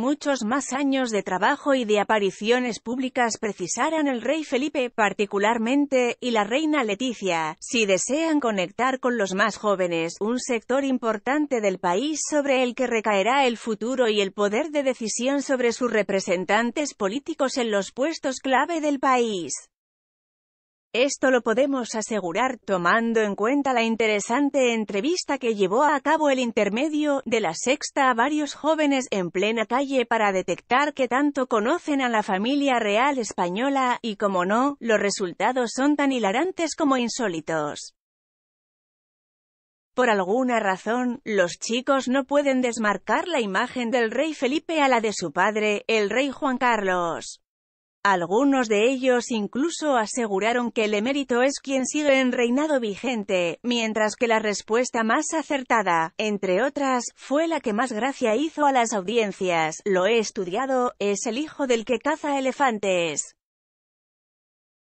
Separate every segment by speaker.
Speaker 1: muchos más años de trabajo y de apariciones públicas precisarán el rey Felipe, particularmente, y la reina Leticia, si desean conectar con los más jóvenes, un sector importante del país sobre el que recaerá el futuro y el poder de decisión sobre sus representantes políticos en los puestos clave del país. Esto lo podemos asegurar tomando en cuenta la interesante entrevista que llevó a cabo el intermedio de la sexta a varios jóvenes en plena calle para detectar que tanto conocen a la familia real española, y como no, los resultados son tan hilarantes como insólitos. Por alguna razón, los chicos no pueden desmarcar la imagen del rey Felipe a la de su padre, el rey Juan Carlos. Algunos de ellos incluso aseguraron que el emérito es quien sigue en reinado vigente, mientras que la respuesta más acertada, entre otras, fue la que más gracia hizo a las audiencias, lo he estudiado, es el hijo del que caza elefantes.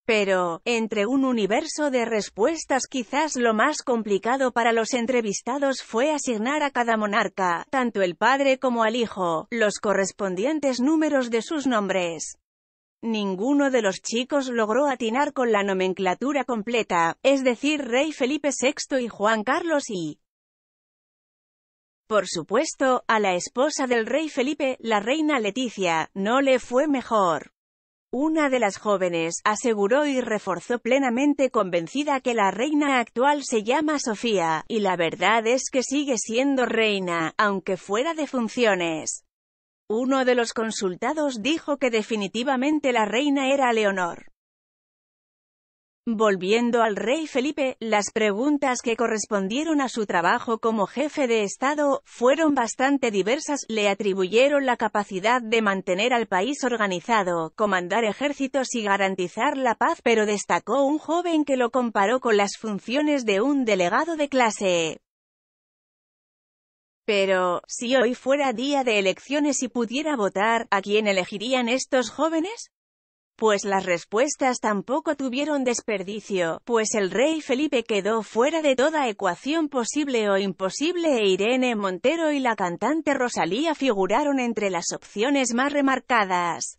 Speaker 1: Pero, entre un universo de respuestas quizás lo más complicado para los entrevistados fue asignar a cada monarca, tanto el padre como al hijo, los correspondientes números de sus nombres. Ninguno de los chicos logró atinar con la nomenclatura completa, es decir rey Felipe VI y Juan Carlos y, por supuesto, a la esposa del rey Felipe, la reina Leticia, no le fue mejor. Una de las jóvenes, aseguró y reforzó plenamente convencida que la reina actual se llama Sofía, y la verdad es que sigue siendo reina, aunque fuera de funciones. Uno de los consultados dijo que definitivamente la reina era Leonor. Volviendo al rey Felipe, las preguntas que correspondieron a su trabajo como jefe de Estado, fueron bastante diversas, le atribuyeron la capacidad de mantener al país organizado, comandar ejércitos y garantizar la paz, pero destacó un joven que lo comparó con las funciones de un delegado de clase. Pero, si hoy fuera día de elecciones y pudiera votar, ¿a quién elegirían estos jóvenes? Pues las respuestas tampoco tuvieron desperdicio, pues el rey Felipe quedó fuera de toda ecuación posible o imposible e Irene Montero y la cantante Rosalía figuraron entre las opciones más remarcadas.